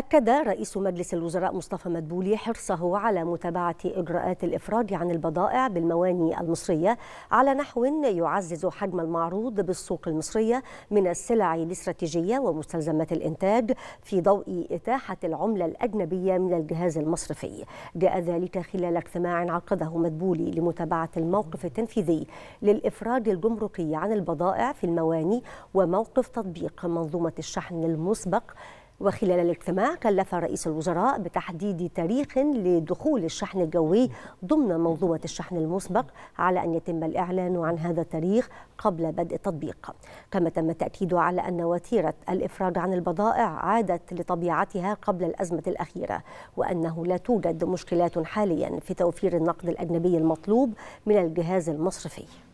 أكد رئيس مجلس الوزراء مصطفى مدبولي حرصه على متابعة إجراءات الإفراج عن البضائع بالمواني المصرية على نحو يعزز حجم المعروض بالسوق المصرية من السلع الاستراتيجية ومستلزمات الإنتاج في ضوء إتاحة العملة الأجنبية من الجهاز المصرفي جاء ذلك خلال اجتماع عقده مدبولي لمتابعة الموقف التنفيذي للإفراج الجمركي عن البضائع في المواني وموقف تطبيق منظومة الشحن المسبق وخلال الاجتماع كلف رئيس الوزراء بتحديد تاريخ لدخول الشحن الجوي ضمن منظومة الشحن المسبق على أن يتم الإعلان عن هذا التاريخ قبل بدء التطبيق كما تم التأكيد على أن وتيرة الإفراج عن البضائع عادت لطبيعتها قبل الأزمة الأخيرة وأنه لا توجد مشكلات حاليا في توفير النقد الأجنبي المطلوب من الجهاز المصرفي